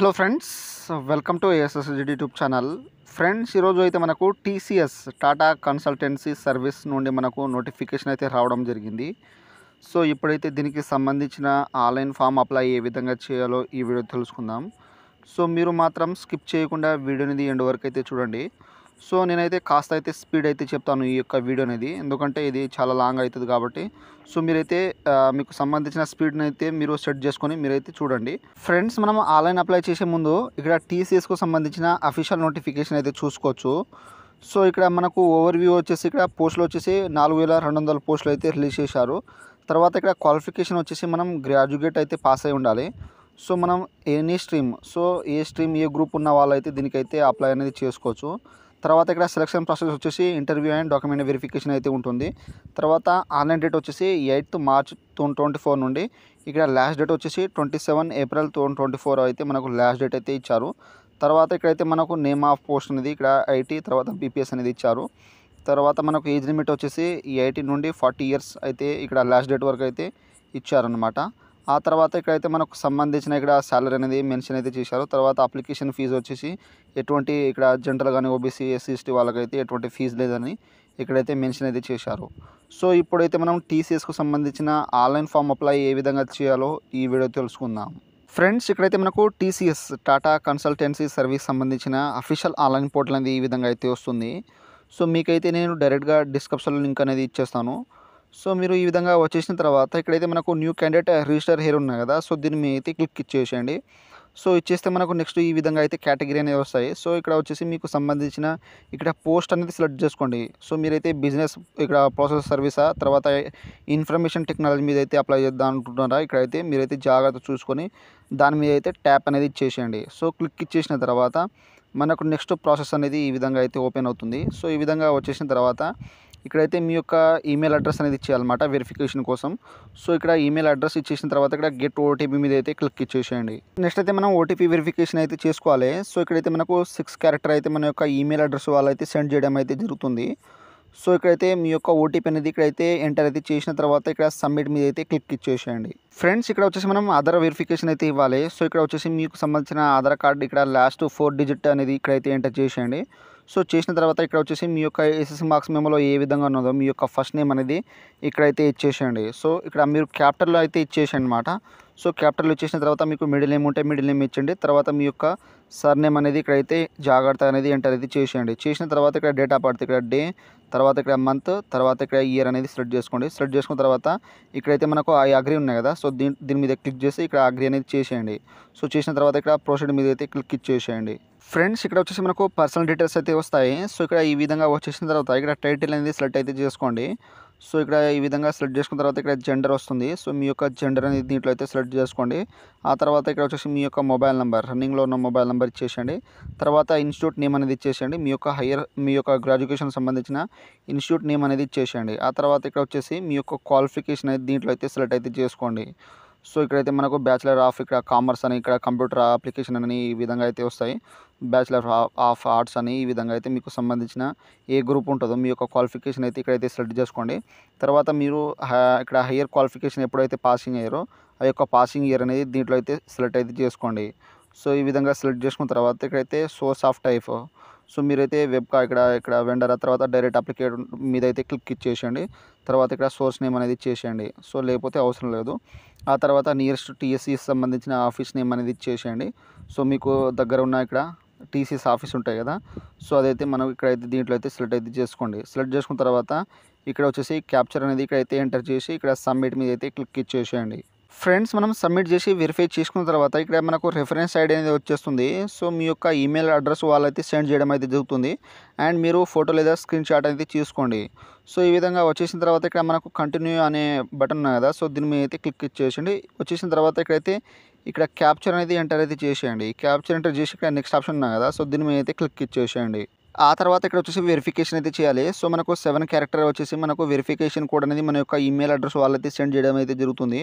hello friends welcome to ASSGD YouTube channel friends ఈరోజు అయితే మనకు టీసీఎస్ టాటా కన్సల్టెన్సీ సర్వీస్ నుండి మనకు నోటిఫికేషన్ అయితే రావడం జరిగింది సో ఇప్పుడైతే దీనికి సంబంధించిన ఆన్లైన్ ఫామ్ అప్లై ఏ విధంగా చేయాలో ఈ వీడియో తెలుసుకుందాం సో మీరు మాత్రం స్కిప్ చేయకుండా వీడియోనిది ఎండ్ వరకు అయితే చూడండి సో నేనైతే కాస్త అయితే స్పీడ్ అయితే చెప్తాను ఈ యొక్క వీడియో అనేది ఎందుకంటే ఇది చాలా లాంగ్ అవుతుంది కాబట్టి సో మీరైతే మీకు సంబంధించిన స్పీడ్ని అయితే మీరు సెట్ చేసుకొని మీరైతే చూడండి ఫ్రెండ్స్ మనం ఆన్లైన్ అప్లై చేసే ముందు ఇక్కడ టీసీఎస్కు సంబంధించిన అఫీషియల్ నోటిఫికేషన్ అయితే చూసుకోవచ్చు సో ఇక్కడ మనకు ఓవర్ వ్యూ వచ్చేసి ఇక్కడ పోస్టులు వచ్చేసి నాలుగు వేల రెండు వందల పోస్టులు అయితే రిలీజ్ చేశారు తర్వాత ఇక్కడ క్వాలిఫికేషన్ వచ్చేసి మనం గ్రాడ్యుయేట్ అయితే పాస్ అయి ఉండాలి సో మనం ఎనీ స్ట్రీమ్ సో ఏ స్ట్రీమ్ ఏ గ్రూప్ ఉన్న అయితే దీనికైతే అప్లై అనేది చేసుకోవచ్చు తర్వాత ఇక్కడ సెలక్షన్ ప్రాసెస్ వచ్చేసి ఇంటర్వ్యూ అండ్ డాక్యుమెంట్ వెరిఫికేషన్ అయితే ఉంటుంది తర్వాత ఆన్లైన్ డేట్ వచ్చేసి eighth March two twenty four నుండి ఇక్కడ లాస్ట్ డేట్ వచ్చేసి twenty seven April two twenty four అయితే మనకు లాస్ట్ డేట్ అయితే ఇచ్చారు తర్వాత ఇక్కడైతే మనకు నేమ్ ఆఫ్ పోస్ట్ అనేది ఇక్కడ ఐటీ తర్వాత బీపీఎస్ అనేది ఇచ్చారు తర్వాత మనకు ఏజ్ లిమిట్ వచ్చేసి ఎయిటీ నుండి ఫార్టీ ఇయర్స్ అయితే ఇక్కడ లాస్ట్ డేట్ వరకు అయితే ఇచ్చారనమాట ఆ తర్వాత ఇక్కడైతే మనకు సంబంధించిన ఇక్కడ శాలరీ అనేది మెన్షన్ అయితే చేశారు తర్వాత అప్లికేషన్ ఫీజు వచ్చేసి ఎటువంటి ఇక్కడ జనరల్ కానీ ఓబీసీ ఎస్సీ ఎస్టీ వాళ్ళకైతే ఎటువంటి ఫీజు లేదని ఇక్కడైతే మెన్షన్ అయితే చేశారు సో ఇప్పుడైతే మనం టీసీఎస్కు సంబంధించిన ఆన్లైన్ ఫామ్ అప్లై ఏ విధంగా చేయాలో ఈ వీడియో తెలుసుకుందాం ఫ్రెండ్స్ ఇక్కడైతే మనకు టీసీఎస్ టాటా కన్సల్టెన్సీ సర్వీస్ సంబంధించిన అఫీషియల్ ఆన్లైన్ పోర్టల్ అనేది ఈ విధంగా అయితే వస్తుంది సో మీకైతే నేను డైరెక్ట్గా డిస్క్రిప్షన్లో లింక్ అనేది ఇచ్చేస్తాను సో మీరు ఈ విధంగా వచ్చేసిన తర్వాత ఇక్కడైతే మనకు న్యూ క్యాండిడేట్ రిజిస్టర్ హెయిర్ ఉన్నాయి కదా సో దీని మీద అయితే క్లిక్ ఇచ్చేసేయండి సో ఇచ్చేస్తే మనకు నెక్స్ట్ ఈ విధంగా అయితే కేటగిరీ అనేవి వస్తాయి సో ఇక్కడ వచ్చేసి మీకు సంబంధించిన ఇక్కడ పోస్ట్ అనేది సెలెక్ట్ చేసుకోండి సో మీరైతే బిజినెస్ ఇక్కడ ప్రాసెస్ సర్వీసా తర్వాత ఇన్ఫర్మేషన్ టెక్నాలజీ మీద అయితే అప్లై చేద్దాం అనుకుంటున్నారా ఇక్కడైతే మీరైతే జాగ్రత్త చూసుకొని దాని మీద అయితే ట్యాప్ అనేది ఇచ్చేసేయండి సో క్లిక్ ఇచ్చేసిన తర్వాత మనకు నెక్స్ట్ ప్రాసెస్ అనేది ఈ విధంగా అయితే ఓపెన్ అవుతుంది సో ఈ విధంగా వచ్చేసిన తర్వాత ఇక్కడైతే మీ యొక్క ఈమెయిల్ అడ్రస్ అనేది ఇచ్చేయాలన్నమాట వెరిఫికేషన్ కోసం సో ఇక్కడ ఈమెయిల్ అడ్రస్ ఇచ్చేసిన తర్వాత ఇక్కడ గెట్ ఓటీపీ మీద అయితే క్లిక్ ఇచ్చేసేయండి నెక్స్ట్ అయితే మనం ఓటీపీ వెరిఫికేషన్ అయితే చేసుకోవాలి సో ఇక్కడైతే మనకు సిక్స్ క్యారెక్టర్ అయితే మన యొక్క ఈమెయిల్ అడ్రస్ వాళ్ళైతే సెండ్ చేయడం అయితే జరుగుతుంది సో ఇక్కడైతే మీ యొక్క ఓటీపీ అనేది ఇక్కడైతే ఎంటర్ అయితే చేసిన తర్వాత ఇక్కడ సబ్మిట్ మీద అయితే క్లిక్ ఇచ్చేసేయండి ఫ్రెండ్స్ ఇక్కడ వచ్చేసి మనం ఆధార్ వెరిఫికేషన్ అయితే ఇవ్వాలి సో ఇక్కడ వచ్చేసి మీకు సంబంధించిన ఆధార్ కార్డు ఇక్కడ లాస్ట్ ఫోర్ డిజిట్ అనేది ఇక్కడైతే ఎంటర్ చేసేయండి సో చేసిన తర్వాత ఇక్కడ వచ్చేసి మీ యొక్క ఎస్ఎస్ మార్క్స్ మెమోలో ఏ విధంగా ఉన్నదో మీ యొక్క ఫస్ట్ నేమ్ అనేది ఇక్కడైతే ఇచ్చేసేయండి సో ఇక్కడ మీరు క్యాపిటల్లో అయితే ఇచ్చేసేయండి అనమాట సో క్యాపిటల్ ఇచ్చేసిన తర్వాత మీకు మిడిల్ నేమ్ ఉంటే మిడిల్ నేమ్ ఇచ్చండి తర్వాత మీ యొక్క సర్ నేమ్ అనేది ఇక్కడైతే జాగ్రత్త అనేది ఎంటర్ అయితే చేసేయండి చేసిన తర్వాత ఇక్కడ డేట్ ఆఫ్ బర్త్ ఇక్కడ డే తర్వాత ఇక్కడ మంత్ తర్వాత ఇక్కడ ఇయర్ అనేది సెలెక్ట్ చేసుకోండి సెలెక్ట్ చేసుకున్న తర్వాత ఇక్కడైతే మనకు ఆ అగ్రీ ఉన్నాయి కదా సో దీని దీని మీద క్లిక్ చేసి ఇక్కడ అగ్రీ అనేది చేసేయండి సో చేసిన తర్వాత ఇక్కడ ప్రొసీడ్ మీద అయితే క్లిక్ ఇచ్చేసేయండి ఫ్రెండ్స్ ఇక్కడ వచ్చేసి మనకు పర్సనల్ డీటెయిల్స్ అయితే వస్తాయి సో ఇక్కడ ఈ విధంగా వచ్చేసిన తర్వాత ఇక్కడ టైటిల్ అనేది సెలెక్ట్ అయితే చేసుకోండి సో ఇక్కడ ఈ విధంగా సెలెక్ట్ చేసుకున్న తర్వాత ఇక్కడ జెండర్ వస్తుంది సో మీ యొక్క జెండర్ అనేది దీంట్లో అయితే సెలెక్ట్ చేసుకోండి ఆ తర్వాత ఇక్కడ వచ్చేసి మీ యొక్క మొబైల్ నెంబర్ రన్నింగ్లో ఉన్న మొబైల్ నెంబర్ ఇచ్చేసేయండి తర్వాత ఇన్స్టిట్యూట్ నేమ్ అనేది ఇచ్చేసేయండి మీ యొక్క హైయర్ మీ యొక్క గ్రాడ్యుకేషన్ సంబంధించిన ఇన్స్టిట్యూట్ నేమ్ అనేది ఇచ్చేసేయండి ఆ తర్వాత ఇక్కడ వచ్చేసి మీ యొక్క క్వాలిఫికేషన్ అనేది దీంట్లో అయితే సెలెక్ట్ అయితే చేసుకోండి సో ఇక్కడైతే మనకు బ్యాచిలర్ ఆఫ్ ఇక్కడ కామర్స్ అని ఇక్కడ కంప్యూటర్ అప్లికేషన్ అని ఈ విధంగా అయితే వస్తాయి బ్యాచిలర్ ఆఫ్ ఆర్ట్స్ అని ఈ విధంగా అయితే మీకు సంబంధించిన ఏ గ్రూప్ ఉంటుందో మీ యొక్క క్వాలిఫికేషన్ అయితే ఇక్కడైతే సెలెక్ట్ చేసుకోండి తర్వాత మీరు ఇక్కడ హయ్యర్ క్వాలిఫికేషన్ ఎప్పుడైతే పాసింగ్ అయ్యారో ఆ యొక్క పాసింగ్ ఇయర్ అనేది దీంట్లో అయితే సెలెక్ట్ అయితే చేసుకోండి సో ఈ విధంగా సెలెక్ట్ చేసుకున్న తర్వాత ఇక్కడైతే సోర్స్ ఆఫ్ టైఫ్ సో మీరైతే వెబ్ ఇక్కడ ఇక్కడ వెండర్ తర్వాత డైరెక్ట్ అప్లికేట్ మీద అయితే క్లిక్ ఇచ్చేసేయండి తర్వాత ఇక్కడ సోర్స్ నేమ్ అనేది ఇచ్చేసేయండి సో లేకపోతే అవసరం లేదు ఆ తర్వాత నియరెస్ట్ టీఎస్సీ సంబంధించిన ఆఫీస్ నేమ్ అనేది ఇచ్చేసేయండి సో మీకు దగ్గర ఉన్న ఇక్కడ టీసీఎస్ ఆఫీస్ ఉంటాయి కదా సో అదైతే మనం ఇక్కడ అయితే దీంట్లో అయితే సెలెక్ట్ అయితే చేసుకోండి సెలెక్ట్ చేసుకున్న తర్వాత ఇక్కడ వచ్చేసి క్యాప్చర్ అనేది ఇక్కడైతే ఎంటర్ చేసి ఇక్కడ సబ్మిట్ మీద అయితే క్లిక్ ఇచ్చేసేయండి ఫ్రెండ్స్ మనం సబ్మిట్ చేసి వెరిఫై చేసుకున్న తర్వాత ఇక్కడ మనకు రెఫరెన్స్ ఐడి అనేది వచ్చేస్తుంది సో మీ యొక్క ఈమెయిల్ అడ్రస్ వాళ్ళైతే సెండ్ చేయడం అయితే జరుగుతుంది అండ్ మీరు ఫోటో లేదా స్క్రీన్ షాట్ అనేది తీసుకోండి సో ఈ విధంగా వచ్చేసిన తర్వాత ఇక్కడ మనకు కంటిన్యూ అనే బటన్ ఉన్నాయి కదా సో దీని మీద అయితే క్లిక్ చేసేయండి వచ్చేసిన తర్వాత ఇక్కడైతే ఇక్కడ క్యాప్చర్ అనేది ఎంటర్ అయితే చేసేయండి క్యాప్చర్ ఎంటర్ చేసి ఇక్కడ నెక్స్ట్ ఆప్షన్ ఉన్నాయి కదా సో దీని మీద అయితే క్లిక్ చేసేయండి ఆ తర్వాత ఇక్కడ వచ్చేసి వెరిఫికేషన్ అయితే చేయాలి సో మనకు సెవెన్ క్యారెక్టర్ వచ్చేసి మనకు వెరిఫికేషన్ కోడ్ అనేది మన యొక్క ఈమెయిల్ అడ్రస్ వాళ్ళైతే సెండ్ చేయడం అయితే జరుగుతుంది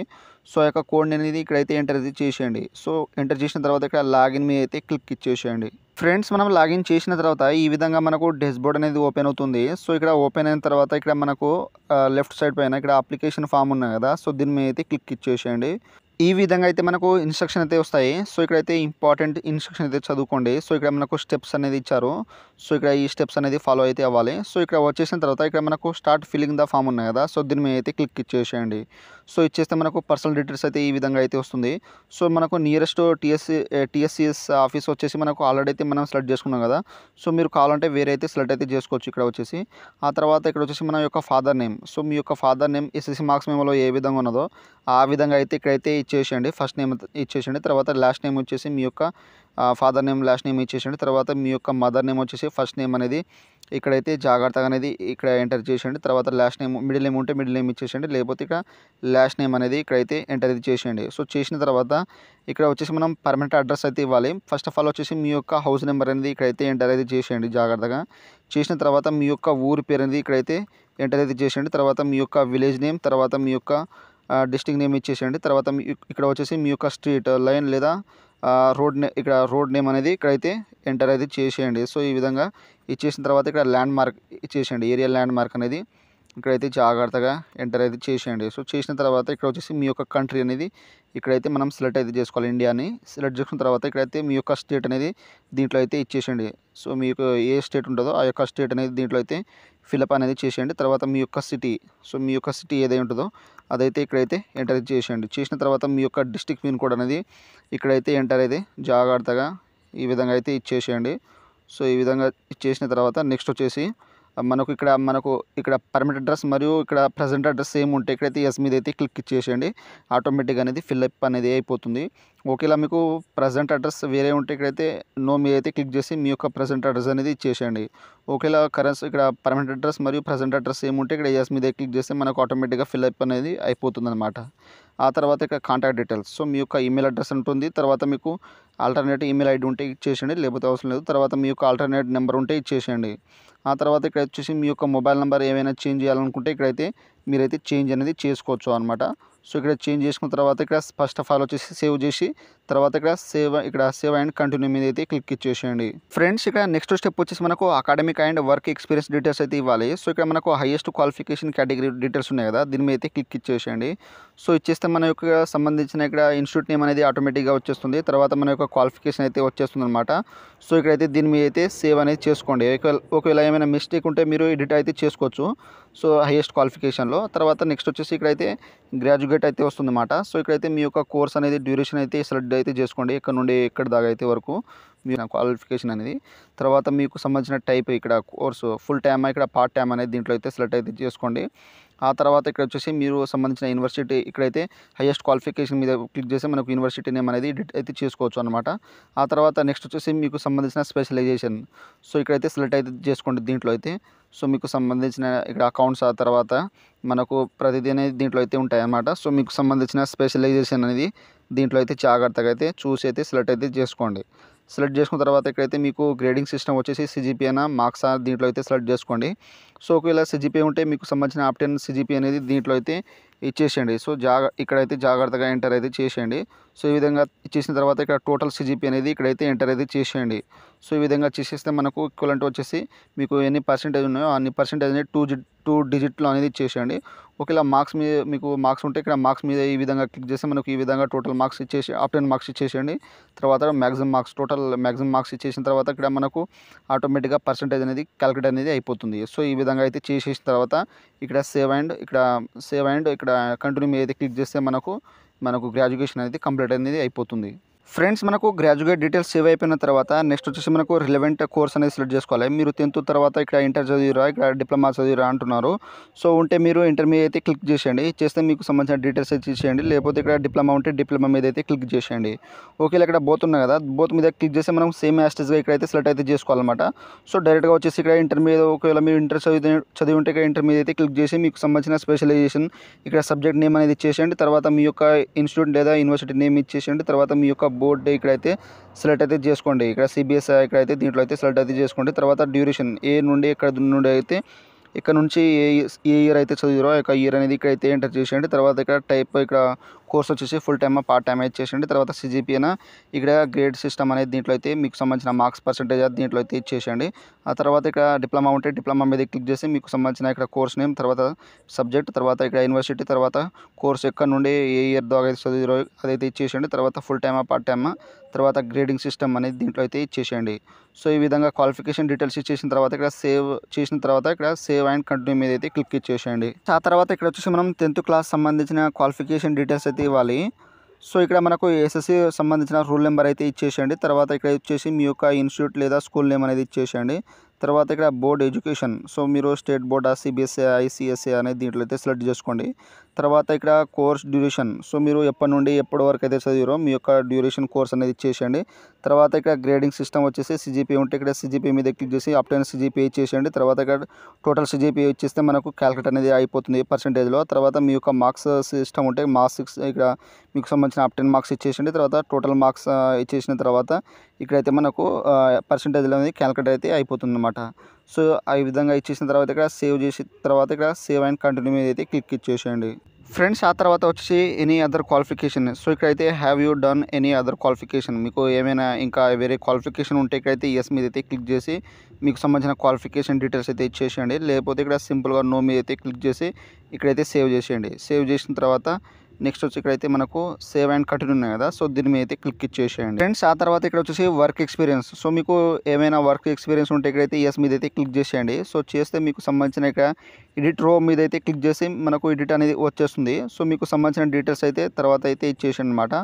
సో ఆ యొక్క కోడ్ అనేది ఇక్కడైతే ఎంటర్ అయితే చేసేయండి సో ఎంటర్ చేసిన తర్వాత ఇక్కడ లాగిన్ మీద అయితే క్లిక్ ఇచ్చేసేయండి ఫ్రెండ్స్ మనం లాగిన్ చేసిన తర్వాత ఈ విధంగా మనకు బోర్డ్ అనేది ఓపెన్ అవుతుంది సో ఇక్కడ ఓపెన్ అయిన తర్వాత ఇక్కడ మనకు లెఫ్ట్ సైడ్ పైన ఇక్కడ అప్లికేషన్ ఫామ్ ఉన్నాయి కదా సో దీని మీద అయితే క్లిక్ ఇచ్చేసేయండి ఈ విధంగా అయితే మనకు ఇన్స్ట్రక్షన్ అయితే వస్తాయి సో ఇక్కడైతే ఇంపార్టెంట్ ఇన్స్ట్రక్షన్ అయితే చదువుకోండి సో ఇక్కడ మనకు స్టెప్స్ అనేది ఇచ్చారు సో ఇక్కడ ఈ స్టెప్స్ అనేది ఫాలో అయితే అవ్వాలి సో ఇక్కడ వచ్చేసిన తర్వాత ఇక్కడ మనకు స్టార్ట్ ఫిల్లింగ్ ద ఫామ్ ఉన్నాయి కదా సో దీని మీద అయితే క్లిక్ ఇచ్చేసేయండి సో ఇచ్చేస్తే మనకు పర్సనల్ డీటెయిల్స్ అయితే ఈ విధంగా అయితే వస్తుంది సో మనకు నియరెస్ట్ టీఎస్సీ టీఎస్సీఎస్ ఆఫీస్ వచ్చేసి మనకు ఆల్రెడీ అయితే మనం సెలెక్ట్ చేసుకున్నాం కదా సో మీరు కావాలంటే వేరే అయితే సెలెక్ట్ అయితే చేసుకోవచ్చు ఇక్కడ వచ్చేసి ఆ తర్వాత ఇక్కడ వచ్చేసి మన యొక్క ఫాదర్ నేమ్ సో మీ యొక్క ఫాదర్ నేమ్ ఎస్ఎస్సి మార్క్స్ మేమలో ఏ విధంగా ఉన్నదో ఆ విధంగా అయితే ఇక్కడైతే ఇచ్చేసేయండి ఫస్ట్ నేమ్ ఇచ్చేసేయండి తర్వాత లాస్ట్ నేమ్ వచ్చేసి మీ యొక్క ఫాదర్ నేమ్ లాస్ట్ నేమ్ ఇచ్చేసేయండి తర్వాత మీ యొక్క మదర్ నేమ్ వచ్చేసి ఫస్ట్ నేమ్ అనేది ఇక్కడైతే జాగ్రత్తగా అనేది ఇక్కడ ఎంటర్ చేసేయండి తర్వాత లాస్ట్ నేమ్ మిడిల్ నేమ్ ఉంటే మిడిల్ నేమ్ ఇచ్చేసేయండి లేకపోతే ఇక్కడ లాస్ట్ నేమ్ అనేది ఇక్కడైతే ఎంటర్ అయితే చేసేయండి సో చేసిన తర్వాత ఇక్కడ వచ్చేసి మనం పర్మనెంట్ అడ్రస్ అయితే ఇవ్వాలి ఫస్ట్ ఆఫ్ ఆల్ వచ్చేసి మీ యొక్క హౌస్ నెంబర్ అనేది ఇక్కడైతే ఎంటర్ అయితే చేసేయండి జాగ్రత్తగా చేసిన తర్వాత మీ యొక్క ఊరి పేరు అనేది ఇక్కడైతే ఎంటర్ అయితే చేసేయండి తర్వాత మీ యొక్క విలేజ్ నేమ్ తర్వాత మీ యొక్క డిస్టిక్ నేమ్ ఇచ్చేసేయండి తర్వాత ఇక్కడ వచ్చేసి మీ యొక్క స్ట్రీట్ లైన్ లేదా రోడ్ నేమ్ ఇక్కడ రోడ్ నేమ్ అనేది ఇక్కడైతే ఎంటర్ అయితే చేసేయండి సో ఈ విధంగా ఇచ్చేసిన తర్వాత ఇక్కడ ల్యాండ్ మార్క్ ఇచ్చేసేయండి ఏరియా ల్యాండ్ మార్క్ అనేది ఇక్కడైతే జాగ్రత్తగా ఎంటర్ అయితే చేసేయండి సో చేసిన తర్వాత ఇక్కడ వచ్చేసి మీ యొక్క కంట్రీ అనేది ఇక్కడైతే మనం సెలెక్ట్ అయితే చేసుకోవాలి ఇండియాని సెలెక్ట్ చేసుకున్న తర్వాత ఇక్కడైతే మీ యొక్క స్టేట్ అనేది దీంట్లో అయితే ఇచ్చేసేయండి సో మీకు ఏ స్టేట్ ఉంటుందో ఆ యొక్క స్టేట్ అనేది దీంట్లో అయితే ఫిలప్ అనేది చేసేయండి తర్వాత మీ యొక్క సిటీ సో మీ యొక్క సిటీ ఏదై ఉంటుందో అదైతే ఇక్కడైతే ఎంటర్ చేసేయండి చేసిన తర్వాత మీ యొక్క డిస్టిక్ పిన్ కోడ్ అనేది ఇక్కడైతే ఎంటర్ అయితే జాగ్రత్తగా ఈ విధంగా అయితే ఇచ్చేసేయండి సో ఈ విధంగా ఇచ్చేసిన తర్వాత నెక్స్ట్ వచ్చేసి మనకు ఇక్కడ మనకు ఇక్కడ పర్మనెంట్ అడ్రస్ మరియు ఇక్కడ ప్రజెంట్ అడ్రస్ సేమ్ ఉంటే ఇక్కడైతే ఎస్ మీద అయితే క్లిక్ చేసేయండి ఆటోమేటిక్ అనేది ఫిల్అప్ అనేది అయిపోతుంది ఒకేలా మీకు ప్రజెంట్ అడ్రస్ వేరే ఉంటే ఇక్కడైతే నో మీద అయితే క్లిక్ చేసి మీ యొక్క ప్రజెంట్ అడ్రస్ అనేది ఇచ్చేసేయండి ఒకేలా కరెన్స్ ఇక్కడ పర్మనెంట్ అడ్రస్ మరియు ప్రజెంట్ అడ్రస్ ఉంటే ఇక్కడ ఎస్ మీద క్లిక్ చేస్తే మనకు ఆటోమేటిక్గా ఫిల్అప్ అనేది అయిపోతుంది అనమాట ఆ తర్వాత ఇక్కడ కాంటాక్ట్ డీటెయిల్స్ సో మీ యొక్క ఈమెయిల్ అడ్రస్ ఉంటుంది తర్వాత మీకు ఆల్టర్నేట్ ఈమెయిల్ ఐడి ఉంటే ఇచ్చేసేయండి లేకపోతే అవసరం లేదు తర్వాత మీ యొక్క ఆల్టర్నేట్ నెంబర్ ఉంటే ఇచ్చేసేయండి ఆ తర్వాత ఇక్కడ వచ్చేసి మీ యొక్క మొబైల్ నెంబర్ ఏమైనా చేంజ్ చేయాలనుకుంటే ఇక్కడైతే మీరైతే చేంజ్ అనేది చేసుకోవచ్చు అనమాట సో ఇక్కడ చేంజ్ చేసుకున్న తర్వాత ఇక్కడ ఫస్ట్ ఆఫ్ ఆల్ వచ్చేసి సేవ్ చేసి తర్వాత ఇక్కడ సేవ్ ఇక్కడ సేవ్ అండ్ కంటిన్యూ మీద అయితే క్లిక్ ఇచ్చేసేయండి ఫ్రెండ్స్ ఇక్కడ నెక్స్ట్ స్టెప్ వచ్చేసి మనకు academic and work experience details అయితే ఇవ్వాలి సో ఇక్కడ మనకు హైయెస్ట్ క్వాలిఫికేషన్ కేటగిరీ డీటెయిల్స్ ఉన్నాయి కదా దీని మీద అయితే క్లిక్ ఇచ్చేసేయండి సో ఇచ్చేస్తే మన యొక్క సంబంధించిన ఇక్కడ ఇన్స్టిట్యూట్ నేమ్ అనేది ఆటోమేటిక్గా వచ్చేస్తుంది తర్వాత మన యొక్క క్వాలిఫికేషన్ అయితే వచ్చేస్తుంది అనమాట సో ఇక్కడ అయితే దీని మీద అయితే సేవ్ అనేది చేసుకోండి ఒకవేళ ఏమైనా మిస్టేక్ ఉంటే మీరు ఎడిట్ అయితే చేసుకోవచ్చు సో హైయెస్ట్ క్వాలిఫికేషన్లో తర్వాత నెక్స్ట్ వచ్చేసి ఇక్కడైతే గ్రాడ్యుయేట్ అయితే వస్తుందన్నమాట సో ఇక్కడైతే మీ యొక్క కోర్స్ అనేది డ్యూరేషన్ అయితే సెలెక్ట్ అయితే చేసుకోండి ఇక్కడ నుండి ఎక్కడ దాకా అయితే వరకు మీ క్వాలిఫికేషన్ అనేది తర్వాత మీకు సంబంధించిన టైప్ ఇక్కడ కోర్సు ఫుల్ టైమ్ ఇక్కడ పార్ట్ టైమ్ అనేది దీంట్లో అయితే సెలెక్ట్ అయితే చేసుకోండి ఆ తర్వాత ఇక్కడ వచ్చేసి మీరు సంబంధించిన యూనివర్సిటీ ఇక్కడైతే హైయెస్ట్ క్వాలిఫికేషన్ మీద క్లిక్ చేస్తే మనకు యూనివర్సిటీ నేమ్ అనేది అయితే చేసుకోవచ్చు అనమాట ఆ తర్వాత నెక్స్ట్ వచ్చేసి మీకు సంబంధించిన స్పెషలైజేషన్ సో ఇక్కడైతే సెలెక్ట్ అయితే చేసుకోండి దీంట్లో అయితే సో మీకు సంబంధించిన ఇక్కడ అకౌంట్స్ ఆ తర్వాత మనకు ప్రతిదీ అనేది దీంట్లో అయితే ఉంటాయి అన్నమాట సో మీకు సంబంధించిన స్పెషలైజేషన్ అనేది దీంట్లో అయితే జాగ్రత్తగా అయితే చూసి అయితే సెలెక్ట్ అయితే చేసుకోండి సెలెక్ట్ చేసుకున్న తర్వాత ఇక్కడైతే మీకు గ్రేడింగ్ సిస్టమ్ వచ్చేసి సిజిపి అయినా మార్క్స్ దీంట్లో అయితే సెలెక్ట్ చేసుకోండి సో ఒకవేళ సిజిపి ఉంటే మీకు సంబంధించిన ఆప్టెన్ సిజిపి అనేది దీంట్లో అయితే ఇచ్చేసేయండి సో జాగ ఇక్కడైతే జాగ్రత్తగా ఎంటర్ అయితే చేసేయండి సో ఈ విధంగా ఇచ్చేసిన తర్వాత ఇక్కడ టోటల్ సిజిపి అనేది ఇక్కడైతే ఎంటర్ అయితే చేసేయండి సో ఈ విధంగా చేసేస్తే మనకు ఈక్వలెంట్ వచ్చేసి మీకు ఎన్ని పర్సెంటేజ్ ఉన్నాయో అన్ని పర్సెంటేజ్ అనేది టూ టూ డిజిట్లో అనేది చేసేయండి ఒకవేళ మార్క్స్ మీద మీకు మార్క్స్ ఉంటే ఇక్కడ మార్క్స్ మీద ఈ విధంగా క్లిక్ చేస్తే మనకు ఈ విధంగా టోటల్ మార్క్స్ ఇచ్చేసి ఆప్టెన్ మార్క్స్ ఇచ్చేసేయండి తర్వాత maximum marks total maximum marks ఇచ్చేసిన తర్వాత ఇక్కడ మనకు ఆటోమేటిక్గా పర్సెంటేజ్ అనేది క్యాలిక్యులేట్ అనేది అయిపోతుంది సో ఈ విధంగా అయితే చేసేసిన తర్వాత ఇక్కడ సేవ్ అండ్ ఇక్కడ సేవ్ అండ్ ఇక్కడ కంటిన్యూ మీద అయితే క్లిక్ చేస్తే మనకు మనకు గ్రాడ్యుయేషన్ అనేది కంప్లీట్ అనేది అయిపోతుంది ఫ్రెండ్స్ మనకు గ్రాడ్యుయేట్ డీటెయిల్స్ సేవ్ అయిపోయిన తర్వాత నెక్స్ట్ వచ్చేసి మనకు రిలవెంట్ కోర్స్ అనేది సెలెక్ట్ చేసుకోవాలి మీరు టెన్త్ తర్వాత ఇక్కడ ఇంటర్ చదివిరా ఇక్కడ డిప్లొమా చదివిరా అంటున్నారు సో ఉంటే మీరు ఇంటర్మీడియట్ అయితే క్లిక్ చేసేయండి చేస్తే మీకు సంబంధించిన డీటెయిల్స్ అయితే ఇచ్చేయండి లేకపోతే ఇక్కడ డిప్లొమా ఉంటే డిప్లొమా మీద అయితే క్లిక్ చేసేయండి ఓకే ఇక్కడ బోత్ ఉన్నాయి కదా బోత్ మీద క్లిక్ చేస్తే మనం సేమ్ యాస్టెస్గా ఇక్కడైతే సెలెక్ట్ అయితే చేసుకోవాలన్నమాట సో డైరెక్ట్గా వచ్చేసి ఇక్కడ ఇంటర్మీడియట్ ఒకవేళ మీరు ఇంటర్ చదివి చదివి ఉంటే ఇక్కడ ఇంటర్మీడియట్ అయితే క్లిక్ చేసి మీకు సంబంధించిన స్పెషలైజేషన్ ఇక్కడ సబ్జెక్ట్ నేమ్ అనేది ఇచ్చేసేయండి తర్వాత మీ యొక్క ఇన్స్టిట్యూట్ లేదా యూనివర్సిటీ నేమ్ ఇచ్చేసేయండి తర్వాత మీ యొక్క బోర్డు ఇక్కడైతే సెలెక్ట్ అయితే చేసుకోండి ఇక్కడ సిబిఎస్ఐ ఇక్కడ అయితే దీంట్లో అయితే సెలెక్ట్ అయితే చేసుకోండి తర్వాత డ్యూరేషన్ ఏ నుండి ఇక్కడ నుండి అయితే ఇక్కడ నుంచి ఏ ఏ ఇయర్ అయితే చదివారో ఆ ఇయర్ అనేది ఇక్కడ అయితే ఎంటర్ చేసేయండి తర్వాత ఇక్కడ టైప్ ఇక్కడ కోర్స్ వచ్చేసి ఫుల్ టైమ్ పార్ట్ టైమ్ అయితే చేసేయండి తర్వాత సిజిపిఎన ఇక్కడ గ్రేడ్ సిస్టమ్ అనేది దీంట్లో అయితే మీకు సంబంధించిన మార్క్స్ పర్సెంటేజ్ దీంట్లో అయితే ఇచ్చేసేయండి ఆ తర్వాత ఇక్కడ డిప్లొమా ఉంటే డిప్లొమా మీద క్లిక్ చేసి మీకు సంబంధించిన ఇక్కడ కోర్స్ నేమ్ తర్వాత సబ్జెక్ట్ తర్వాత ఇక్కడ యూనివర్సిటీ తర్వాత కోర్స్ ఎక్కడ నుండి ఏ ఇయర్ దాకా చదివిరో అదైతే ఇచ్చేసేయండి తర్వాత ఫుల్ టైమ్ పార్ట్ టైమ్ తర్వాత గ్రేడింగ్ సిస్టమ్ అనేది దీంట్లో అయితే ఇచ్చేసేయండి సో ఈ విధంగా క్వాలిఫికేషన్ డీటెయిల్స్ ఇచ్చేసిన తర్వాత ఇక్కడ సేవ్ చేసిన తర్వాత ఇక్కడ సేవ్ అండ్ కంటిన్యూ మీద అయితే క్లిక్ ఇచ్చేసేయండి ఆ తర్వాత ఇక్కడ వచ్చేసి మనం టెన్త్ క్లాస్ సంబంధించిన క్వాలిఫికేషన్ డీటెయిల్స్ అయితే ఇవ్వాలి సో ఇక్కడ మనకు ఎస్ఎస్సి సంబంధించిన రూల్ నెంబర్ అయితే ఇచ్చేసేయండి తర్వాత ఇక్కడ ఇచ్చేసి మీ యొక్క ఇన్స్టిట్యూట్ లేదా స్కూల్ నేమ్ అనేది ఇచ్చేసేయండి తర్వాత ఇక్కడ బోర్డ్ ఎడ్యుకేషన్ సో మీరు స్టేట్ బోర్డా సిబిఎస్ఏ ఐసిఎస్ఏ అనేది దీంట్లో అయితే సెలెక్ట్ చేసుకోండి తర్వాత ఇక్కడ కోర్స్ డ్యూరేషన్ సో మీరు ఎప్పటి నుండి ఎప్పటి వరకు అయితే చదివారో మీ యొక్క డ్యూరేషన్ కోర్స్ అనేది ఇచ్చేసేయండి తర్వాత ఇక్కడ గ్రేడింగ్ సిస్టమ్ వచ్చేసి సిజిపి ఉంటే ఇక్కడ సిజిపి మీద క్లిక్ చేసి అప్టైన్ సిజిపి ఇచ్చేసేయండి తర్వాత ఇక్కడ టోటల్ సిజిపి ఇచ్చేస్తే మనకు క్యాల్కులేట్ అనేది అయిపోతుంది పర్సెంటేజ్లో తర్వాత మీ యొక్క మార్క్స్ సిస్టమ్ ఉంటే మార్క్స్ ఇక్కడ మీకు సంబంధించిన అప్టైన్ మార్క్స్ ఇచ్చేసేయండి తర్వాత టోటల్ మార్క్స్ ఇచ్చేసిన తర్వాత ఇక్కడైతే మనకు పర్సెంటేజ్లో అనేది క్యాల్కులేట్ అయితే అయిపోతుంది అనమాట సో ఈ విధంగా ఇచ్చేసిన తర్వాత ఇక్కడ సేవ్ చేసిన తర్వాత ఇక్కడ సేవ్ అండ్ కంటిన్యూ మీద అయితే క్లిక్ ఇచ్చేసేయండి ఫ్రెండ్స్ ఆ తర్వాత వచ్చేసి ఎనీ అదర్ క్వాలిఫికేషన్ సో ఇక్కడైతే have you done any other qualification మీకు ఏమైనా ఇంకా వేరే క్వాలిఫికేషన్ ఉంటే ఇక్కడైతే ఎస్ మీద అయితే క్లిక్ చేసి మీకు సంబంధించిన క్వాలిఫికేషన్ డీటెయిల్స్ అయితే ఇచ్చేసేయండి లేకపోతే ఇక్కడ సింపుల్గా నో మీద అయితే క్లిక్ చేసి ఇక్కడైతే సేవ్ చేసేయండి సేవ్ చేసిన తర్వాత నెక్స్ట్ వచ్చి ఇక్కడైతే మనకు సేవ్ అండ్ కట్ ఉన్నాయి కదా సో దీని మీద అయితే క్లిక్ ఇచ్చేసేయండి ఫ్రెండ్స్ ఆ తర్వాత ఇక్కడ వచ్చేసి వర్క్ ఎక్స్పీరియన్స్ సో మీకు ఏమైనా వర్క్ ఎక్స్పీరియన్స్ ఉంటే ఇక్కడైతే ఎస్ మీద అయితే క్లిక్ చేసేయండి సో చేస్తే మీకు సంబంధించిన ఇక్కడ ఎడిట్ రో మీద అయితే క్లిక్ చేసి మనకు ఎడిట్ అనేది వచ్చేస్తుంది సో మీకు సంబంధించిన డీటెయిల్స్ అయితే తర్వాత అయితే ఇచ్చేసాను అనమాట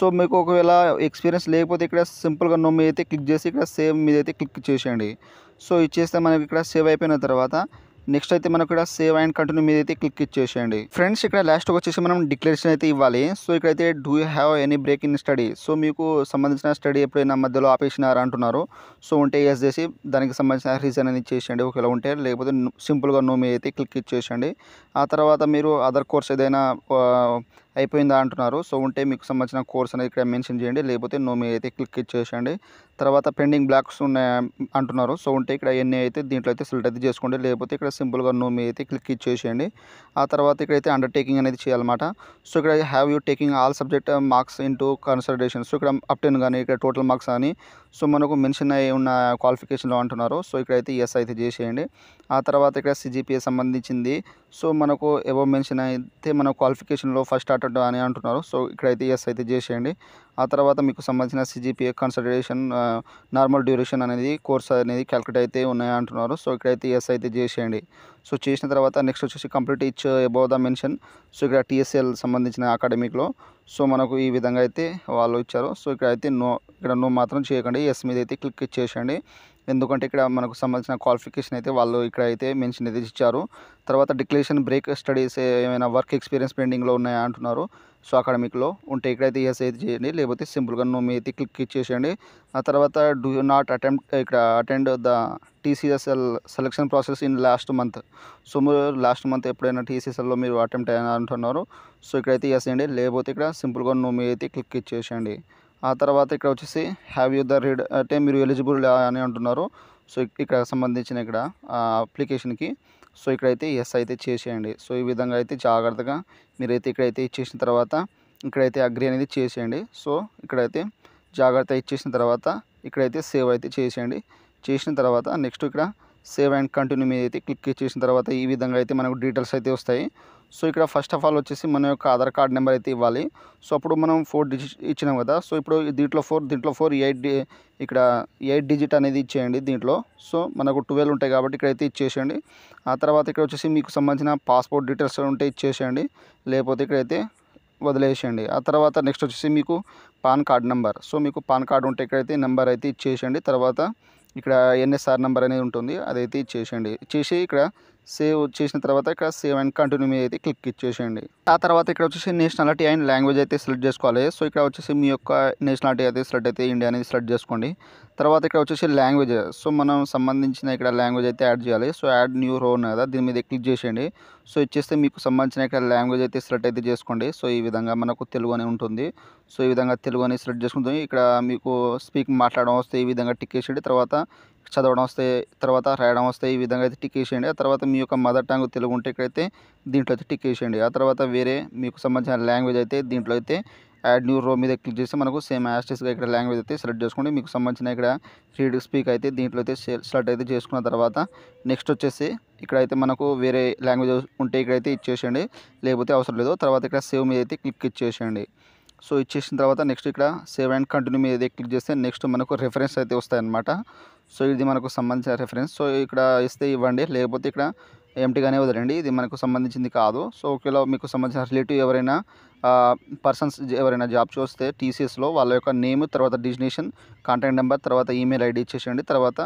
సో మీకు ఒకవేళ ఎక్స్పీరియన్స్ లేకపోతే ఇక్కడ సింపుల్గా నో మీద అయితే క్లిక్ చేసి ఇక్కడ సేవ్ మీద అయితే క్లిక్ చేసేయండి సో ఇచ్చేస్తే మనకి ఇక్కడ సేవ్ అయిపోయిన తర్వాత నెక్స్ట్ అయితే మనకు ఇక్కడ సేవ్ అండ్ కంటిన్యూ మీద అయితే క్లిక్ ఇచ్చేసేయండి ఫ్రెండ్స్ ఇక్కడ లాస్ట్ వచ్చేసి మనం డిక్లరేషన్ అయితే ఇవ్వాలి సో ఇక్కడైతే do have any break in study so మీకు సంబంధించిన స్టడీ ఎప్పుడైనా మధ్యలో ఆపేసినారు అంటున్నారు సో ఉంటే ఎస్ చేసి దానికి సంబంధించిన రీజన్ అనేది చేసేయండి ఒకవేళ ఉంటే లేకపోతే సింపుల్గా నో మీద అయితే క్లిక్ ఇచ్చేసేయండి ఆ తర్వాత మీరు అదర్ కోర్స్ ఏదైనా అయిపోయిందా అంటున్నారు సో ఉంటే మీకు సంబంధించిన కోర్స్ అనేది ఇక్కడ మెన్షన్ చేయండి లేకపోతే నో మీ అయితే క్లిక్ ఇచ్చేసేయండి తర్వాత పెండింగ్ బ్లాక్స్ ఉన్నాయి అంటున్నారు సో ఉంటే ఇక్కడ ఎన్ని అయితే దీంట్లో అయితే సెలెక్ట్ అయితే చేసుకోండి లేకపోతే ఇక్కడ సింపుల్గా నో మీ అయితే క్లిక్ ఇచ్చేసేయండి ఆ తర్వాత ఇక్కడైతే అండర్టేకింగ్ అనేది చేయాలన్నమాట సో ఇక్కడ have you taking all subject marks into consultation so ఇక్కడ అప్టెన్ కానీ ఇక్కడ టోటల్ మార్క్స్ కానీ సో మనకు మెన్షన్ అయి ఉన్న క్వాలిఫికేషన్లో అంటున్నారు సో ఇక్కడైతే ఎస్ అయితే చేసేయండి ఆ తర్వాత ఇక్కడ సిజిపిఏ సంబంధించింది సో మనకు ఎవో మెన్షన్ అయితే మన క్వాలిఫికేషన్లో ఫస్ట్ అటెండ్ అని అంటున్నారు సో ఇక్కడైతే ఎస్ అయితే చేసేయండి ఆ తర్వాత మీకు సంబంధించిన సిజిపిఏ కన్సల్టేషన్ నార్మల్ డ్యూరేషన్ అనేది కోర్స్ అనేది క్యాలకులేట్ అయితే ఉన్నాయా అంటున్నారు సో ఇక్కడైతే ఎస్ అయితే చేసేయండి సో చేసిన తర్వాత నెక్స్ట్ వచ్చేసి complete each above the mention so ఇక్కడ టీఎస్ఎల్ సంబంధించిన అకాడమిక్లో సో మనకు ఈ విధంగా అయితే వాళ్ళు ఇచ్చారు సో ఇక్కడ అయితే నో ఇక్కడ నో మాత్రం చేయకండి ఎస్ మీద అయితే క్లిక్ చేసేయండి ఎందుకంటే ఇక్కడ మనకు సంబంధించిన క్వాలిఫికేషన్ అయితే వాళ్ళు ఇక్కడ అయితే మెన్షన్ అయితే ఇచ్చారు తర్వాత డిక్లరేషన్ బ్రేక్ స్టడీస్ ఏమైనా వర్క్ ఎక్స్పీరియన్స్ పెండింగ్లో ఉన్నాయా అంటున్నారు సో అకాడమిక్లో ఉంటే ఇక్కడైతే ఎస్ అయితే చేయండి లేకపోతే సింపుల్గా నువ్వు మీ అయితే క్లిక్ ఇచ్చేసేయండి ఆ తర్వాత డూ నాట్ అటెంప్ట్ ఇక్కడ attend the TCSL selection process in last month so మీరు లాస్ట్ మంత్ ఎప్పుడైనా టీసీఎస్ఎల్లో మీరు అటెంప్ట్ అయినా అంటున్నారు సో ఇక్కడైతే ఎస్ చేయండి లేకపోతే ఇక్కడ సింపుల్గా నువ్వు మీ అయితే క్లిక్ ఇచ్చేసేయండి ఆ తర్వాత ఇక్కడ వచ్చేసి హ్యావ్ యూ ద రీడ్ అంటే మీరు ఎలిజిబుల్ అని అంటున్నారు సో ఇక్కడ సంబంధించిన ఇక్కడ అప్లికేషన్కి సో ఇక్కడైతే ఎస్ అయితే చేసేయండి సో ఈ విధంగా అయితే జాగ్రత్తగా మీరైతే ఇక్కడైతే ఇచ్చేసిన తర్వాత ఇక్కడైతే అగ్రి అనేది చేసేయండి సో ఇక్కడైతే జాగ్రత్త ఇచ్చేసిన తర్వాత ఇక్కడైతే సేవ్ అయితే చేసేయండి చేసిన తర్వాత నెక్స్ట్ ఇక్కడ సేవ్ అండ్ కంటిన్యూ మీద అయితే క్లిక్ చేసిన తర్వాత ఈ విధంగా అయితే మనకు డీటెయిల్స్ అయితే వస్తాయి సో ఇక్కడ ఫస్ట్ ఆఫ్ ఆల్ వచ్చేసి మన యొక్క ఆధార్ కార్డ్ నెంబర్ అయితే ఇవ్వాలి సో అప్పుడు మనం ఫోర్ డిజిట్ ఇచ్చినాం కదా సో ఇప్పుడు దీంట్లో ఫోర్ దీంట్లో ఫోర్ ఎయిట్ ఇక్కడ ఎయిట్ డిజిట్ అనేది ఇచ్చేయండి దీంట్లో సో మనకు ట్వెల్వ్ ఉంటాయి కాబట్టి ఇక్కడైతే ఇచ్చేసేయండి ఆ తర్వాత ఇక్కడ వచ్చేసి మీకు సంబంధించిన పాస్పోర్ట్ డీటెయిల్స్ ఉంటే ఇచ్చేసేయండి లేకపోతే ఇక్కడైతే వదిలేసేయండి ఆ తర్వాత నెక్స్ట్ వచ్చేసి మీకు పాన్ కార్డ్ నెంబర్ సో మీకు పాన్ కార్డ్ ఉంటే ఇక్కడైతే నెంబర్ అయితే ఇచ్చేసేయండి తర్వాత ఇక్కడ ఎన్ఎస్ఆర్ నెంబర్ అనేది ఉంటుంది అదైతే ఇచ్చేసేయండి ఇచ్చేసి ఇక్కడ సేవ్ చేసిన తర్వాత ఇక్కడ సేవ్ అండ్ కంటిన్యూ మీద అయితే క్లిక్ ఇచ్చేసేయండి ఆ తర్వాత ఇక్కడ వచ్చేసి నేషనాలిటీ అండ్ లాంగ్వేజ్ అయితే సెలెక్ట్ చేసుకోవాలి సో ఇక్కడ వచ్చేసి మీ యొక్క నేషనాలిటీ అయితే సెలెక్ట్ అయితే ఇండియా అనేది సెలెక్ట్ చేసుకోండి తర్వాత ఇక్కడ వచ్చేసి లాంగ్వేజ్ సో మనం సంబంధించిన ఇక్కడ లాంగ్వేజ్ అయితే యాడ్ చేయాలి సో యాడ్ న్యూ రో ఉన్నాయి కదా దీని మీద క్లిక్ చేసేయండి సో ఇచ్చేస్తే మీకు సంబంధించిన ఇక్కడ లాంగ్వేజ్ అయితే సెలెక్ట్ అయితే చేసుకోండి సో ఈ విధంగా మనకు తెలుగు అని ఉంటుంది సో ఈ విధంగా తెలుగు అని సెలెక్ట్ చేసుకుంటుంది ఇక్కడ మీకు స్పీక్ మాట్లాడడం వస్తే ఈ విధంగా టిక్ చేసేయండి తర్వాత చదవడం వస్తే తర్వాత రాయడం వస్తే ఈ విధంగా అయితే టిక్ వేసేయండి ఆ తర్వాత మీ యొక్క మదర్ టంగ్ తెలుగు ఉంటే ఇక్కడైతే దీంట్లో అయితే టిక్ వేసేయండి ఆ తర్వాత వేరే మీకు సంబంధించిన లాంగ్వేజ్ అయితే దీంట్లో అయితే యాడ్ న్యూ రో మీద క్లిక్ చేస్తే మనకు సేమ్ యాస్టిస్గా ఇక్కడ లాంగ్వేజ్ అయితే సెలెక్ట్ చేసుకోండి మీకు సంబంధించిన ఇక్కడ రీడ్ స్పీక్ అయితే దీంట్లో అయితే సెలెక్ట్ అయితే చేసుకున్న తర్వాత నెక్స్ట్ వచ్చేసి ఇక్కడైతే మనకు వేరే లాంగ్వేజ్ ఉంటే ఇక్కడైతే ఇచ్చేసేయండి లేకపోతే అవసరం లేదు తర్వాత ఇక్కడ సేవ్ మీద అయితే క్లిక్ ఇచ్చేసేయండి సో ఇచ్చేసిన తర్వాత నెక్స్ట్ ఇక్కడ సేవ్ అండ్ కంటిన్యూ మీద క్లిక్ చేస్తే నెక్స్ట్ మనకు రెఫరెన్స్ అయితే వస్తాయన్నమాట సో ఇది మనకు సంబంధించిన రెఫరెన్స్ సో ఇక్కడ ఇస్తే ఇవ్వండి లేకపోతే ఇక్కడ ఎంటీగానే వదలండి ఇది మనకు సంబంధించింది కాదు సో ఒకవేళ మీకు సంబంధించిన రిలేటివ్ ఎవరైనా పర్సన్స్ ఎవరైనా జాబ్ చూస్తే టీసీఎస్లో వాళ్ళ యొక్క నేమ్ తర్వాత డిజినేషన్ కాంటాక్ట్ నెంబర్ తర్వాత ఈమెయిల్ ఐడి ఇచ్చేసేయండి తర్వాత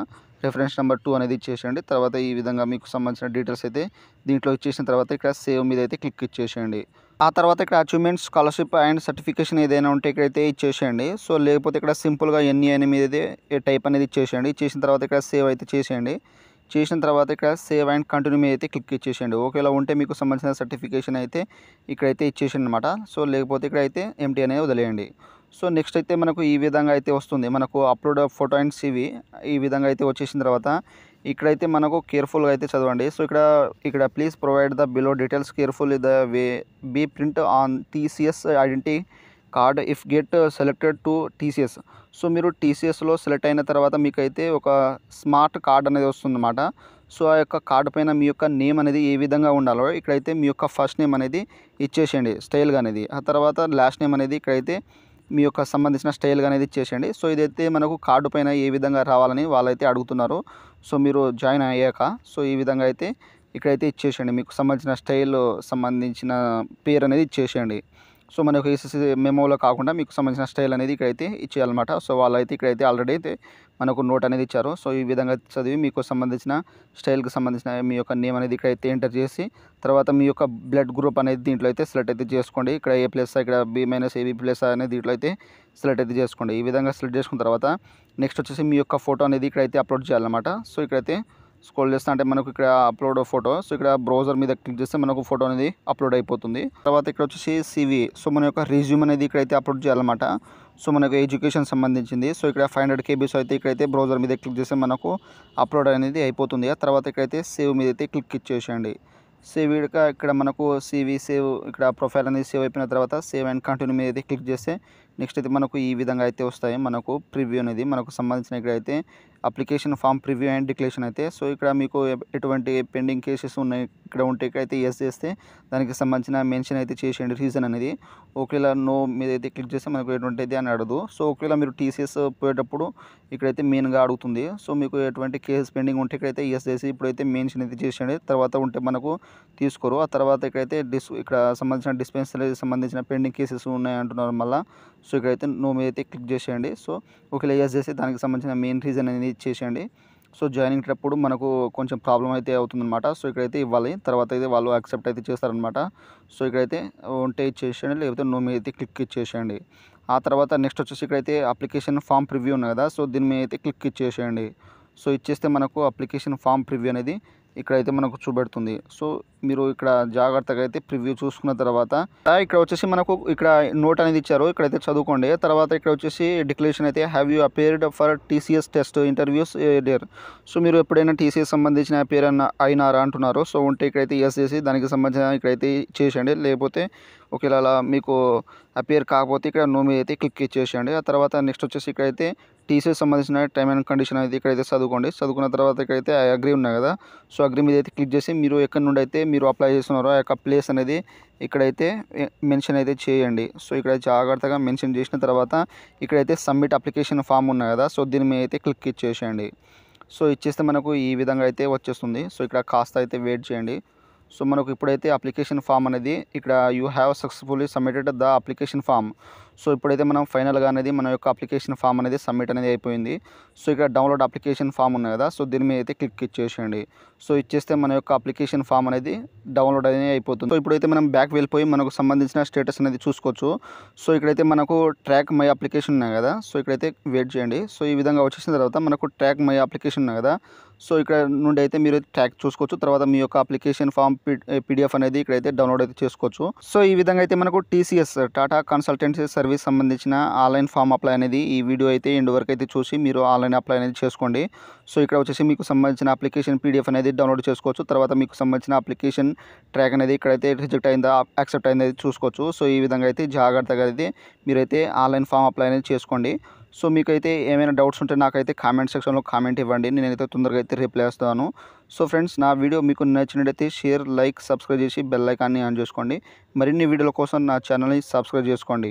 రెఫరెన్స్ నెంబర్ టూ అనేది ఇచ్చేసేయండి తర్వాత ఈ విధంగా మీకు సంబంధించిన డీటెయిల్స్ అయితే దీంట్లో ఇచ్చేసిన తర్వాత ఇక్కడ సేవ్ మీద అయితే క్లిక్ ఇచ్చేసేయండి ఆ తర్వాత ఇక్కడ అచీవ్మెంట్ స్కాలర్షిప్ అండ్ సర్టిఫికేషన్ ఏదైనా ఉంటే ఇక్కడైతే ఇచ్చేసేయండి సో లేకపోతే ఇక్కడ సింపుల్గా ఎన్ని మీద టైప్ అనేది ఇచ్చేసేయండి ఇచ్చేసిన తర్వాత ఇక్కడ సేవ్ అయితే చేసేయండి చేసిన తర్వాత ఇక్కడ సేవ్ అండ్ కంటిన్యూ మీద అయితే క్లిక్ ఇచ్చేసేయండి ఓకేలా ఉంటే మీకు సంబంధించిన సర్టిఫికేషన్ అయితే ఇక్కడైతే ఇచ్చేసి అనమాట సో లేకపోతే ఇక్కడ అయితే ఎంటీ అనేది వదిలేయండి సో నెక్స్ట్ అయితే మనకు ఈ విధంగా అయితే వస్తుంది మనకు అప్లోడ్ ఫోటో అండ్ సివి ఈ విధంగా అయితే వచ్చేసిన తర్వాత ఇక్కడైతే మనకు కేర్ఫుల్గా అయితే చదవండి సో ఇక్కడ ఇక్కడ please provide the below details careful the way be print on TCS identity card if get selected to TCS so మీరు టీసీఎస్లో సెలెక్ట్ అయిన తర్వాత మీకైతే ఒక స్మార్ట్ కార్డ్ అనేది వస్తుందన్నమాట సో ఆ యొక్క కార్డు పైన మీ యొక్క నేమ్ అనేది ఏ విధంగా ఉండాలో ఇక్కడైతే మీ యొక్క ఫస్ట్ నేమ్ అనేది ఇచ్చేసేయండి స్టైల్గా అనేది ఆ తర్వాత లాస్ట్ నేమ్ అనేది ఇక్కడైతే మీ యొక్క సంబంధించిన స్టైల్ అనేది చేసేయండి సో ఇదైతే మనకు కార్డు పైన ఏ విధంగా రావాలని వాళ్ళైతే అడుగుతున్నారు సో మీరు జాయిన్ అయ్యాక సో ఈ విధంగా అయితే ఇక్కడైతే ఇచ్చేసేయండి మీకు సంబంధించిన స్టైల్ సంబంధించిన పేరు అనేది ఇచ్చేసేయండి సో మనకు ఏసీసీ మెమోలో కాకుండా మీకు సంబంధించిన స్టైల్ అనేది ఇక్కడైతే ఇచ్చేయాలన్నమాట సో వాళ్ళైతే ఇక్కడైతే ఆల్రెడీ అయితే మనకు నోట్ అనేది ఇచ్చారు సో ఈ విధంగా చదివి మీకు సంబంధించిన స్టైల్కి సంబంధించిన మీ యొక్క నేమ్ అనేది ఇక్కడైతే ఎంటర్ చేసి తర్వాత మీ యొక్క బ్లడ్ గ్రూప్ అనేది దీంట్లో అయితే సెలెక్ట్ అయితే చేసుకోండి ఇక్కడ ఏ ప్లస్ ఇక్కడ బి మైనస్ ఏబి ప్లస్ అనేది దీంట్లో అయితే సెలెక్ట్ అయితే చేసుకోండి ఈ విధంగా సెలెక్ట్ చేసుకున్న తర్వాత నెక్స్ట్ వచ్చేసి మీ యొక్క ఫోటో అనేది ఇక్కడైతే అప్లోడ్ చేయాలన్నమాట సో ఇక్కడైతే స్క్రోల్ చేస్తా అంటే మనకు ఇక్కడ అప్లోడ్ ఫోటో సో ఇక్కడ బ్రౌజర్ మీద క్లిక్ చేస్తే మనకు ఫోటో అనేది అప్లోడ్ అయిపోతుంది తర్వాత ఇక్కడ వచ్చేసి సివి సో మన యొక్క రిజ్యూమ్ అనేది ఇక్కడ అయితే అప్లోడ్ చేయాలన్నమాట సో మనకు ఎడ్యుకేషన్ సంబంధించింది సో ఇక్కడ ఫైవ్ హండ్రెడ్ కేబీస్ అయితే ఇక్కడైతే బ్రౌజర్ మీద క్లిక్ చేస్తే మనకు అప్లోడ్ అనేది అయిపోతుంది ఆ తర్వాత ఇక్కడైతే సేవ్ మీద అయితే క్లిక్ ఇచ్చేసేయండి సేవ్ ఇక ఇక్కడ మనకు సివి సేవ్ ఇక్కడ ప్రొఫైల్ అనేది సేవ్ అయిపోయిన తర్వాత సేవ్ అండ్ కంటిన్యూ మీద అయితే క్లిక్ చేస్తే నెక్స్ట్ అయితే మనకు ఈ విధంగా అయితే వస్తాయి మనకు ప్రివ్యూ అనేది మనకు సంబంధించిన ఇక్కడైతే application form preview and declaration అయితే సో ఇక్కడ మీకు ఎటువంటి పెండింగ్ కేసెస్ ఉన్నాయి ఇక్కడ ఉంటే ఇక్కడైతే ఎస్ చేస్తే దానికి సంబంధించిన మెన్షన్ అయితే చేసేయండి రీజన్ అనేది ఒకవేళ నో మీద అయితే క్లిక్ చేస్తే మనకు ఎటువంటి అయితే అని అడదు సో ఒకవేళ మీరు టీసీఎస్ పోయేటప్పుడు ఇక్కడైతే మెయిన్గా అడుగుతుంది సో మీకు ఎటువంటి కేసెస్ పెండింగ్ ఉంటే ఇక్కడైతే ఎస్ చేసి ఇప్పుడైతే మెన్షన్ అయితే చేసేయండి తర్వాత ఉంటే మనకు తీసుకోరు ఆ తర్వాత ఇక్కడైతే డిస్ ఇక్కడ సంబంధించిన డిస్పెన్సరీకి సంబంధించిన పెండింగ్ కేసెస్ ఉన్నాయి అంటున్నారు మళ్ళీ సో ఇక్కడైతే నో మీద అయితే క్లిక్ చేసేయండి సో ఒకవేళ ఎస్ చేసి దానికి సంబంధించిన మెయిన్ రీజన్ అనేది ఇచ్చేసేయండి సో జాయినింగ్ అప్పుడు మనకు కొంచెం ప్రాబ్లం అయితే అవుతుందన్నమాట సో ఇక్కడైతే ఇవ్వాలి తర్వాత అయితే వాళ్ళు యాక్సెప్ట్ అయితే చేస్తారనమాట సో ఇక్కడైతే ఉంటే ఇచ్చేసేయండి లేకపోతే నో మీద అయితే క్లిక్ ఇచ్చేసేయండి ఆ తర్వాత నెక్స్ట్ వచ్చేసి ఇక్కడైతే అప్లికేషన్ ఫామ్ ప్రివ్యూ ఉన్నాయి కదా సో దీని మీద అయితే క్లిక్ ఇచ్చేసేయండి సో ఇచ్చేస్తే మనకు అప్లికేషన్ ఫామ్ ప్రివ్యూ అనేది ఇక్కడైతే మనకు చూపెడుతుంది సో మీరు ఇక్కడ జాగ్రత్తగా అయితే ప్రివ్యూ చూసుకున్న తర్వాత ఇక్కడ వచ్చేసి మనకు ఇక్కడ నోట్ అనేది ఇచ్చారు ఇక్కడైతే చదువుకోండి తర్వాత ఇక్కడ వచ్చేసి డిక్లరేషన్ అయితే have you appeared for TCS test interviews there so మీరు ఎప్పుడైనా టీసీఎస్ సంబంధించిన అపేర్ అన్న అయినారా అంటున్నారు సో ఉంటే ఇక్కడైతే ఎస్ చేసి దానికి సంబంధించిన ఇక్కడైతే చేసేయండి లేకపోతే ఒకవేళ మీకు అపేర్ కాకపోతే ఇక్కడ నో మీద అయితే క్లిక్ చేసేయండి ఆ తర్వాత నెక్స్ట్ వచ్చేసి ఇక్కడైతే టీసీ సంబంధించిన టైమ్ అండ్ కండిషన్ అయితే ఇక్కడైతే చదువుకోండి చదువుకున్న తర్వాత ఇక్కడైతే అగ్రీ ఉన్నాయి కదా సో అగ్రి మీద అయితే క్లిక్ చేసి మీరు ఎక్కడి నుండి అయితే మీరు అప్లై చేస్తున్నారో ఆ యొక్క ప్లేస్ అనేది ఇక్కడైతే మెన్షన్ అయితే చేయండి సో ఇక్కడ జాగ్రత్తగా మెన్షన్ చేసిన తర్వాత ఇక్కడైతే సబ్మిట్ అప్లికేషన్ ఫామ్ ఉన్నాయి కదా సో దీని మీద అయితే క్లిక్ ఇచ్చేసేయండి సో ఇచ్చేస్తే మనకు ఈ విధంగా అయితే వచ్చేస్తుంది సో ఇక్కడ కాస్త అయితే వెయిట్ చేయండి సో మనకు ఇప్పుడైతే అప్లికేషన్ ఫామ్ అనేది ఇక్కడ you have successfully submitted the application form so ఇప్పుడైతే మనం ఫైనల్గా అనేది మన యొక్క అప్లికేషన్ ఫామ్ అనేది సబ్మిట్ అనేది అయిపోయింది సో ఇక్కడ డౌన్లోడ్ అప్లికేషన్ ఫామ్ ఉంది కదా సో దీని మీద అయితే క్లిక్ ఇచ్చేసేయండి సో ఇచ్చేస్తే మన యొక్క అప్లికేషన్ ఫామ్ అనేది డౌన్లోడ్ అనేది అయిపోతుంది సో ఇప్పుడైతే మనం బ్యాక్ వెళ్ళిపోయి మనకు సంబంధించిన స్టేటస్ అనేది చూసుకోవచ్చు సో ఇక్కడైతే మనకు ట్రాక్ మై అప్లికేషన్ ఉన్నాయి కదా సో ఇక్కడైతే వెయిట్ చేయండి సో ఈ విధంగా వచ్చేసిన తర్వాత మనకు ట్రాక్ మై అప్లికేషన్ ఉన్నాయి కదా సో ఇక్కడ నుండి అయితే మీరు ట్రాక్ చూసుకోవచ్చు తర్వాత మీ యొక్క అప్లికేషన్ ఫామ్ పీడిఎఫ్ అనేది ఇక్కడైతే డౌన్లోడ్ అయితే చేసుకోవచ్చు సో ఈ విధంగా అయితే మనకు TCS Tata consultancy service service సంబంధించిన ఆన్లైన్ ఫామ్ అప్లై అనేది ఈ వీడియో అయితే ఎండ్ వరకు అయితే చూసి మీరు ఆన్లైన్ అప్లై అనేది చేసుకోండి సో ఇక్కడ వచ్చేసి మీకు సంబంధించిన అప్లికేషన్ పీడిఎఫ్ అనేది డౌన్లోడ్ చేసుకోవచ్చు తర్వాత మీకు సంబంధించిన అప్లికేషన్ ట్రాక్ అనేది ఇక్కడైతే రిజెక్ట్ అయిందా యాక్సెప్ట్ అయింది చూసుకోవచ్చు సో ఈ విధంగా అయితే జాగ్రత్తగా అయితే మీరైతే ఆన్లైన్ ఫామ్ అప్లై అనేది చేసుకోండి సో మీకైతే ఏమైనా డౌట్స్ ఉంటే నాకైతే కామెంట్ సెక్షన్లో కామెంట్ ఇవ్వండి నేనైతే తొందరగా అయితే రిప్లై చేస్తాను సో ఫ్రెండ్స్ నా వీడియో మీకు నచ్చినట్టయితే షేర్ లైక్ సబ్స్క్రైబ్ చేసి బెల్ ఆన్ చేసుకోండి మరిన్ని వీడియోల కోసం నా ఛానల్ని సబ్స్క్రైబ్ చేసుకోండి